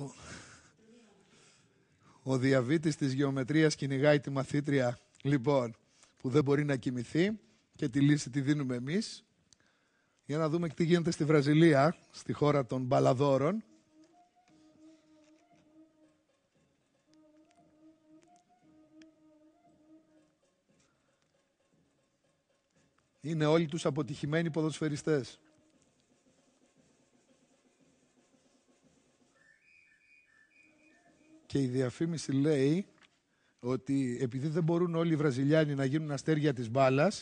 Ο, ο διαβήτης της γεωμετρίας κυνηγάει τη μαθήτρια, λοιπόν, που δεν μπορεί να κοιμηθεί και τη λύση τη δίνουμε εμείς. Για να δούμε τι γίνεται στη Βραζιλία, στη χώρα των μπαλαδόρων. Είναι όλοι τους αποτυχημένοι ποδοσφαιριστές. και η διαφήμιση λέει ότι επειδή δεν μπορούν όλοι οι Βραζιλιάνοι να γίνουν αστέρια της μπάλας,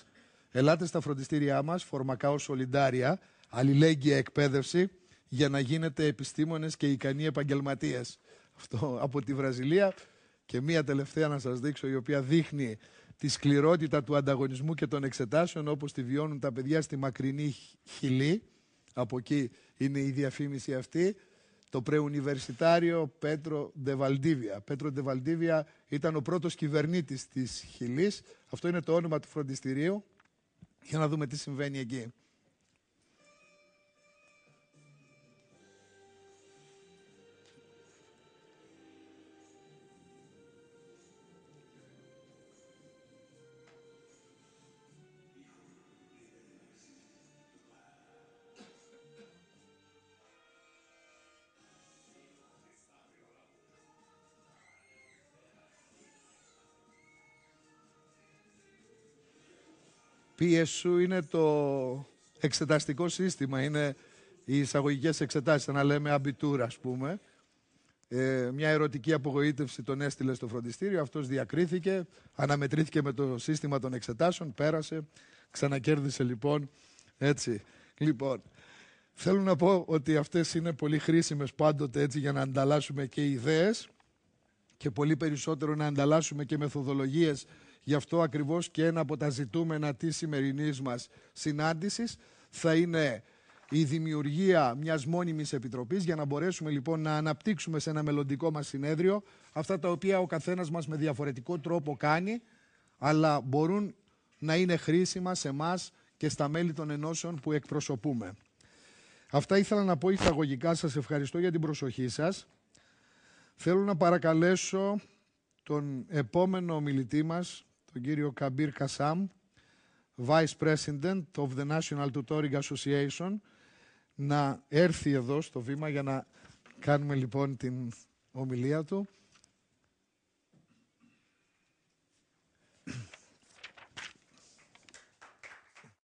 ελάτε στα φροντιστήριά μας, φορμακάω σολιντάρια, αλληλέγγυα εκπαίδευση, για να γίνετε επιστήμονες και ικανοί επαγγελματίες. Αυτό από τη Βραζιλία. Και μία τελευταία να σας δείξω, η οποία δείχνει τη σκληρότητα του ανταγωνισμού και των εξετάσεων, όπως τη βιώνουν τα παιδιά στη μακρινή Χιλή. Από εκεί είναι η διαφήμιση αυτή το πρεουνιβερσιτάριο Πέτρο Ντεβαλντίβια. Πέτρο Ντεβαλντίβια ήταν ο πρώτος κυβερνήτης της Χιλής. Αυτό είναι το όνομα του φροντιστηρίου. Για να δούμε τι συμβαίνει εκεί. Πιεσού είναι το εξεταστικό σύστημα, είναι οι εισαγωγικές εξετάσεις, να λέμε αμπιτούρα, ας πούμε. Ε, μια ερωτική απογοήτευση τον έστειλε στο φροντιστήριο, αυτός διακρίθηκε, αναμετρήθηκε με το σύστημα των εξετάσεων, πέρασε, ξανακέρδισε λοιπόν, έτσι. Λοιπόν, θέλω να πω ότι αυτές είναι πολύ χρήσιμες πάντοτε έτσι για να ανταλλάσσουμε και ιδέες και πολύ περισσότερο να ανταλλάσσουμε και μεθοδολογίες. Γι' αυτό ακριβώς και ένα από τα ζητούμενα της σημερινής μας συνάντησης θα είναι η δημιουργία μιας μόνιμης επιτροπής για να μπορέσουμε λοιπόν να αναπτύξουμε σε ένα μελλοντικό μας συνέδριο αυτά τα οποία ο καθένας μας με διαφορετικό τρόπο κάνει αλλά μπορούν να είναι χρήσιμα σε εμάς και στα μέλη των ενώσεων που εκπροσωπούμε. Αυτά ήθελα να πω εισαγωγικά. Σας ευχαριστώ για την προσοχή σας. Θέλω να παρακαλέσω τον επόμενο ομιλητή μας, τον κύριο Καμπίρ Κασάμ, Vice President of the National Tutoring Association, να έρθει εδώ στο βήμα για να κάνουμε λοιπόν την ομιλία του.